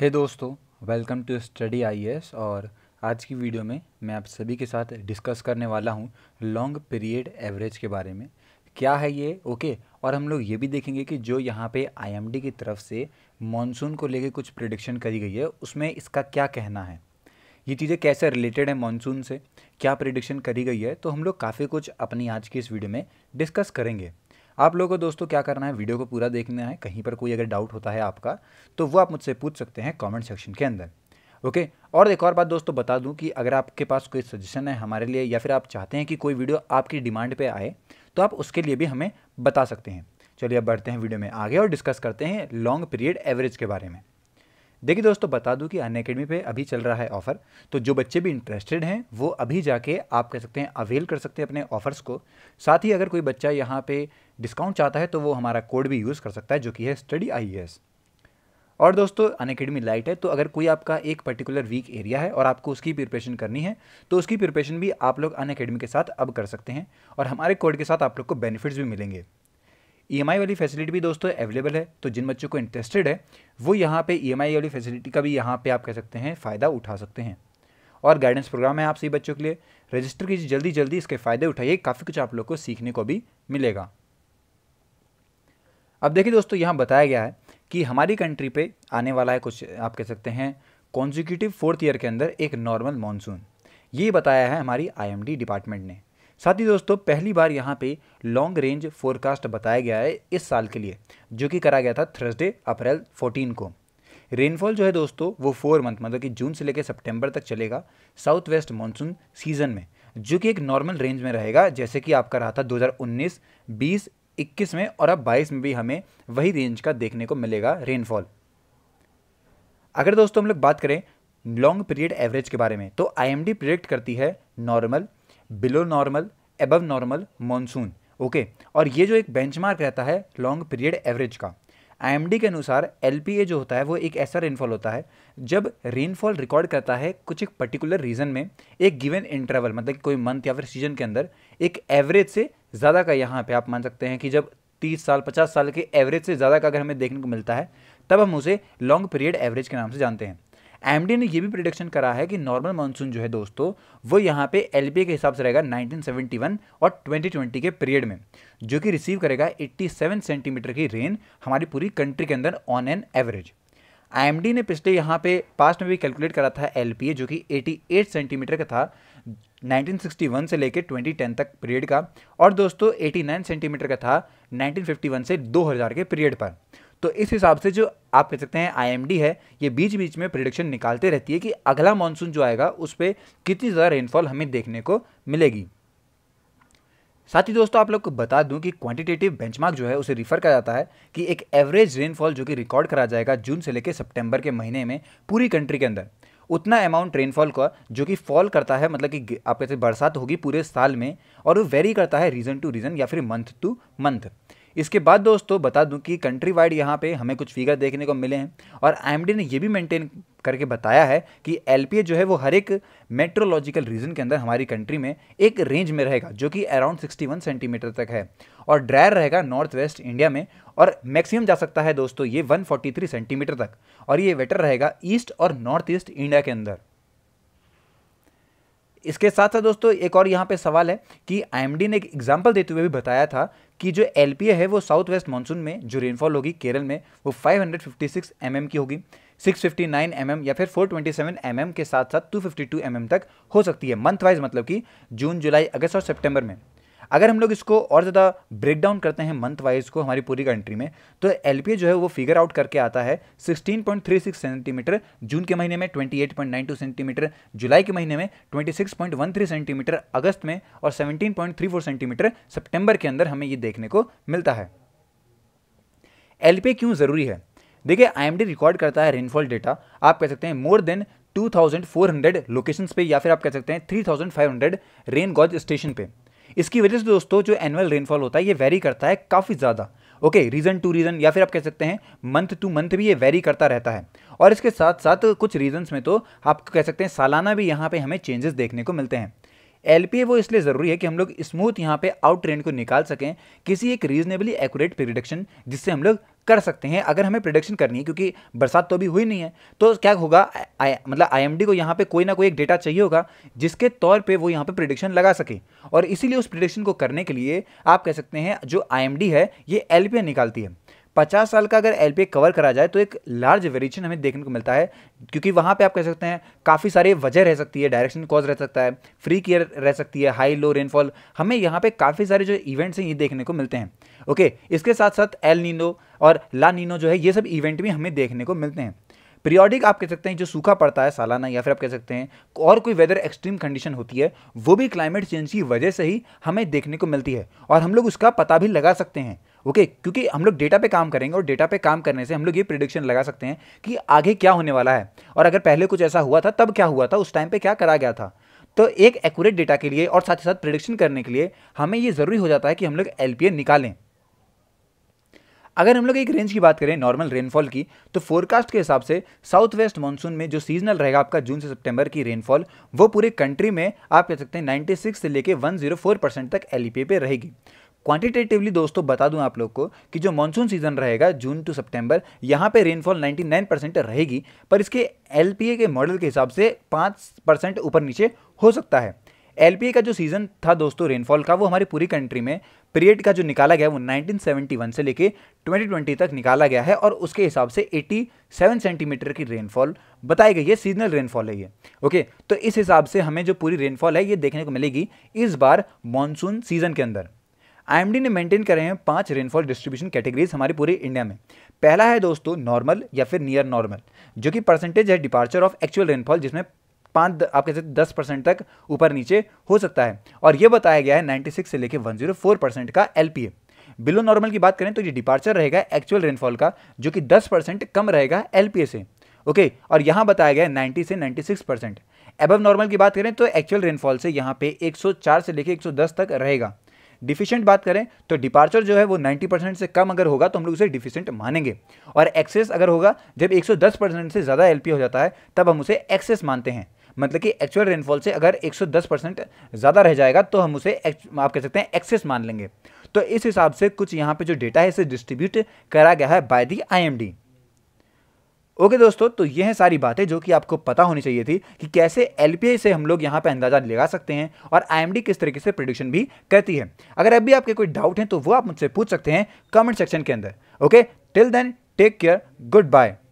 हे hey दोस्तों welcome to study IAS और आज की वीडियो में मैं आप सभी के साथ डिस्कस करने वाला हूँ लॉन्ग पीरियड एवरेज के बारे में क्या है ये ओके okay. और हम लोग ये भी देखेंगे कि जो यहाँ पे आईएमडी की तरफ से मॉनसून को लेके कुछ प्रिडिक्शन करी गई है उसमें इसका क्या कहना है ये चीज़ें कैसे रिलेटेड है मानसून से क्या प्रिडिक्शन करी गई है तो हम लोग काफ़ी कुछ अपनी आज की इस वीडियो में डिस्कस करेंगे आप लोगों को दोस्तों क्या करना है वीडियो को पूरा देखना है कहीं पर कोई अगर डाउट होता है आपका तो वो आप मुझसे पूछ सकते हैं कॉमेंट सेक्शन के अंदर ओके और एक और बात दोस्तों बता दूं कि अगर आपके पास कोई सजेशन है हमारे लिए या फिर आप चाहते हैं कि कोई वीडियो आपकी डिमांड पर आए तो आप उसके लिए भी हमें बता सकते हैं चलिए अब बढ़ते हैं वीडियो में आगे और डिस्कस करते हैं लॉन्ग पीरियड एवरेज के बारे में देखिए दोस्तों बता दूं कि अन अकेडमी पे अभी चल रहा है ऑफ़र तो जो बच्चे भी इंटरेस्टेड हैं वो अभी जाके आप कह सकते हैं अवेल कर सकते हैं अपने ऑफ़र्स को साथ ही अगर कोई बच्चा यहाँ पे डिस्काउंट चाहता है तो वो हमारा कोड भी यूज़ कर सकता है जो कि है स्टडी आई e और दोस्तों अन अकेडमी लाइट है तो अगर कोई आपका एक पर्टिकुलर वीक एरिया है और आपको उसकी प्रिपरेशन करनी है तो उसकी प्रिपरेशन भी आप लोग अन अकेडमी के साथ अब कर सकते हैं और हमारे कोड के साथ आप लोग को बेनिफिट्स भी मिलेंगे ई e वाली फैसिलिटी भी दोस्तों अवेलेबल है तो जिन बच्चों को इंटरेस्टेड है वो यहाँ पे ई e वाली फैसिलिटी का भी यहाँ पे आप कह सकते हैं फ़ायदा उठा सकते हैं और गाइडेंस प्रोग्राम है आप सभी बच्चों के लिए रजिस्टर कीजिए जल्दी जल्दी इसके फ़ायदे उठाइए काफ़ी कुछ आप लोग को सीखने को भी मिलेगा अब देखिए दोस्तों यहाँ बताया गया है कि हमारी कंट्री पर आने वाला है कुछ आप कह सकते हैं कॉन्जिक्यूटिव फोर्थ ईयर के अंदर एक नॉर्मल मानसून ये बताया है हमारी आई डिपार्टमेंट ने साथ ही दोस्तों पहली बार यहाँ पे लॉन्ग रेंज फोरकास्ट बताया गया है इस साल के लिए जो कि करा गया था थर्सडे अप्रैल 14 को रेनफॉल जो है दोस्तों वो फोर मंथ मतलब कि जून से लेकर सितंबर तक चलेगा साउथ वेस्ट मानसून सीजन में जो कि एक नॉर्मल रेंज में रहेगा जैसे कि आपका रहा था 2019, 20, 21 में और अब 22 में भी हमें वही रेंज का देखने को मिलेगा रेनफॉल अगर दोस्तों हम लोग बात करें लॉन्ग पीरियड एवरेज के बारे में तो आई प्रिडिक्ट करती है normal below normal above normal monsoon okay और ये जो एक बेंचमार्क रहता है लॉन्ग पीरियड एवरेज का आई के अनुसार एल जो होता है वो एक ऐसा रेनफॉल होता है जब रेनफॉल रिकॉर्ड करता है कुछ एक पर्टिकुलर रीजन में एक गिवन इंटरवल मतलब कि कोई मंथ या फिर सीजन के अंदर एक एवरेज से ज़्यादा का यहाँ पे आप मान सकते हैं कि जब 30 साल 50 साल के एवरेज से ज़्यादा का अगर हमें देखने को मिलता है तब हम उसे लॉन्ग पीरियड एवरेज के नाम से जानते हैं एम ने ये भी प्रिडिक्शन करा है कि नॉर्मल मानसून जो है दोस्तों वो यहाँ पे एल के हिसाब से रहेगा 1971 और 2020 के पीरियड में जो कि रिसीव करेगा 87 सेंटीमीटर की रेन हमारी पूरी कंट्री के अंदर ऑन एन एवरेज आई ने पिछले यहाँ पे पास्ट में भी कैलकुलेट करा था एल जो कि 88 सेंटीमीटर का था 1961 से लेकर 2010 तक पीरियड का और दोस्तों 89 सेंटीमीटर का था 1951 से 2000 के पीरियड पर तो इस हिसाब से जो आप कह सकते हैं आईएमडी है ये बीच बीच में प्रिडिक्शन निकालते रहती है कि अगला मानसून जो आएगा उस पर कितनी ज़्यादा रेनफॉल हमें देखने को मिलेगी साथ ही दोस्तों आप लोग को बता दूं कि क्वांटिटेटिव बेंचमार्क जो है उसे रिफ़र किया जाता है कि एक एवरेज रेनफॉल जो कि रिकॉर्ड करा जाएगा जून से लेकर सितंबर के महीने में पूरी कंट्री के अंदर उतना अमाउंट रेनफॉल का जो कि फॉल करता है मतलब कि आप कहते बरसात होगी पूरे साल में और वो वेरी करता है रीजन टू रीजन या फिर मंथ टू मंथ इसके बाद दोस्तों बता दूं कि कंट्री वाइड यहाँ पे हमें कुछ फिगर देखने को मिले हैं और आई ने ये भी मेंटेन करके बताया है कि एल जो है वो हर एक मेट्रोलॉजिकल रीजन के अंदर हमारी कंट्री में एक रेंज में रहेगा जो कि अराउंड 61 सेंटीमीटर तक है और ड्रायर रहेगा नॉर्थ वेस्ट इंडिया में और मैक्सिमम जा सकता है दोस्तों ये 143 सेंटीमीटर तक और ये वेटर रहेगा ईस्ट और नॉर्थ ईस्ट इंडिया के अंदर इसके साथ साथ दोस्तों एक और यहाँ पे सवाल है कि आईएमडी ने एक एग्जाम्पल देते हुए भी बताया था कि जो एल है वो साउथ वेस्ट मानसून में जो रेनफॉल होगी केरल में वो 556 mm की होगी 659 mm या फिर 427 mm के साथ साथ 252 mm तक हो सकती है मंथ वाइज मतलब कि जून जुलाई अगस्त और सेप्टेम्बर में अगर हम लोग इसको और ज़्यादा ब्रेक डाउन करते हैं मंथ वाइज को हमारी पूरी कंट्री में तो एल जो है वो फिगर आउट करके आता है 16.36 सेंटीमीटर जून के महीने में 28.92 सेंटीमीटर जुलाई के महीने में 26.13 सेंटीमीटर अगस्त में और 17.34 सेंटीमीटर सितंबर के अंदर हमें ये देखने को मिलता है एल क्यों ज़रूरी है देखिए आई रिकॉर्ड करता है रेनफॉल डेटा आप कह सकते हैं मोर देन 2400 लोकेशंस पे या फिर आप कह सकते हैं 3500 रेन गॉज स्टेशन पे इसकी वजह से दोस्तों जो एनुअल रेनफॉल होता है ये वेरी करता है काफ़ी ज़्यादा ओके रीज़न टू रीज़न या फिर आप कह सकते हैं मंथ टू मंथ भी ये वेरी करता रहता है और इसके साथ साथ कुछ रीजन्स में तो आप कह सकते हैं सालाना भी यहाँ पे हमें चेंजेस देखने को मिलते हैं एल वो इसलिए ज़रूरी है कि हम लोग स्मूथ यहाँ पे आउट ट्रेंड को निकाल सकें किसी एक रीजनेबली एक्यूरेट प्रिडिक्शन जिससे हम लोग कर सकते हैं अगर हमें प्रिडिक्शन करनी है क्योंकि बरसात तो अभी हुई नहीं है तो क्या होगा आ, मतलब आईएमडी को यहाँ पे कोई ना कोई एक डेटा चाहिए होगा जिसके तौर पे वो यहाँ पे प्रिडिक्शन लगा सके और इसीलिए उस प्रिडिक्शन को करने के लिए आप कह सकते हैं जो आईएमडी है ये एल निकालती है पचास साल का अगर एल कवर करा जाए तो एक लार्ज वेरिएशन हमें देखने को मिलता है क्योंकि वहाँ पे आप कह सकते हैं काफ़ी सारे वजह रह सकती है डायरेक्शन कॉज रह सकता है फ्री केयर रह सकती है हाई लो रेनफॉल हमें यहाँ पे काफ़ी सारे जो इवेंट्स हैं ये देखने को मिलते हैं ओके इसके साथ साथ एल नीनो और ला नीनो जो है ये सब इवेंट भी हमें देखने को मिलते हैं पीरियोडिक आप कह सकते हैं जो सूखा पड़ता है सालाना या फिर आप कह सकते हैं और कोई वेदर एक्सट्रीम कंडीशन होती है वो भी क्लाइमेट चेंज की वजह से ही हमें देखने को मिलती है और हम लोग उसका पता भी लगा सकते हैं ओके क्योंकि हम लोग डेटा पे काम करेंगे और डेटा पे काम करने से हम लोग ये प्रिडिक्शन लगा सकते हैं कि आगे क्या होने वाला है और अगर पहले कुछ ऐसा हुआ था तब क्या हुआ था उस टाइम पे क्या करा गया था तो एक एक्यूरेट डेटा के लिए और साथ ही साथ प्रिडिक्शन करने के लिए हमें ये ज़रूरी हो जाता है कि हम लोग एल निकालें अगर हम लोग एक रेंज की बात करें नॉर्मल रेनफॉल की तो फोरकास्ट के हिसाब से साउथ वेस्ट मानसून में जो सीजनल रहेगा आपका जून से सितंबर की रेनफॉल वो पूरे कंट्री में आप कह सकते हैं 96 से लेके 104 परसेंट तक एल पे रहेगी क्वांटिटेटिवली दोस्तों बता दूं आप लोग को कि जो मानसून सीजन रहेगा जून टू सितंबर यहाँ पे रेनफॉल 99 परसेंट रहेगी पर इसके एल के मॉडल के हिसाब से पाँच परसेंट ऊपर नीचे हो सकता है एल का जो सीज़न था दोस्तों रेनफॉल का वो हमारी पूरी कंट्री में पीरियड का जो निकाला गया वो 1971 से लेके 2020 तक निकाला गया है और उसके हिसाब से 87 सेंटीमीटर की रेनफॉल बताई गई है सीजनल रेनफॉल है ये ओके तो इस हिसाब से हमें जो पूरी रेनफॉल है ये देखने को मिलेगी इस बार मानसून सीजन के अंदर आईएमडी ने मेंटेन करे हैं पांच रेनफॉल डिस्ट्रीब्यूशन कैटेगरीज हमारे पूरे इंडिया में पहला है दोस्तों नॉर्मल या फिर नियर नॉर्मल जो कि परसेंटेज है डिपार्चर ऑफ एक्चुअल रेनफॉल जिसमें पाँच आप कह सकते दस परसेंट तक ऊपर नीचे हो सकता है और ये बताया गया है नाइन्टी सिक्स से लेकर वन जीरो फोर परसेंट का L P A below normal की बात करें तो ये डिपार्चर रहेगा एक्चुअल रेनफॉल का जो कि दस परसेंट कम रहेगा एल पी ए से ओके और यहाँ बताया गया है नाइन्टी से ninety six percent above normal की बात करें तो एक्चुअल रेनफॉल से यहाँ पे 104 से लेकर 110 तक रहेगा डिफिशियंट बात करें तो डिपार्चर जो है वो 90 परसेंट से कम अगर होगा तो हम लोग उसे डिफिशियंट मानेंगे और एक्सेस अगर होगा जब 110 परसेंट से ज़्यादा एल हो जाता है तब हम उसे एक्सेस मानते हैं मतलब कि एक्चुअल रेनफॉल से अगर 110 परसेंट ज़्यादा रह जाएगा तो हम उसे आप कह सकते हैं एक्सेस मान लेंगे तो इस हिसाब से कुछ यहाँ पर जो डेटा है इसे डिस्ट्रीब्यूट करा गया है बाय दी आई ओके दोस्तों तो ये हैं सारी बातें जो कि आपको पता होनी चाहिए थी कि कैसे एल से हम लोग यहाँ पर अंदाजा लगा सकते हैं और आई किस तरीके से प्रोडिक्शन भी करती है अगर अब भी आपके कोई डाउट हैं तो वो आप मुझसे पूछ सकते हैं कमेंट सेक्शन के अंदर okay till then take care good bye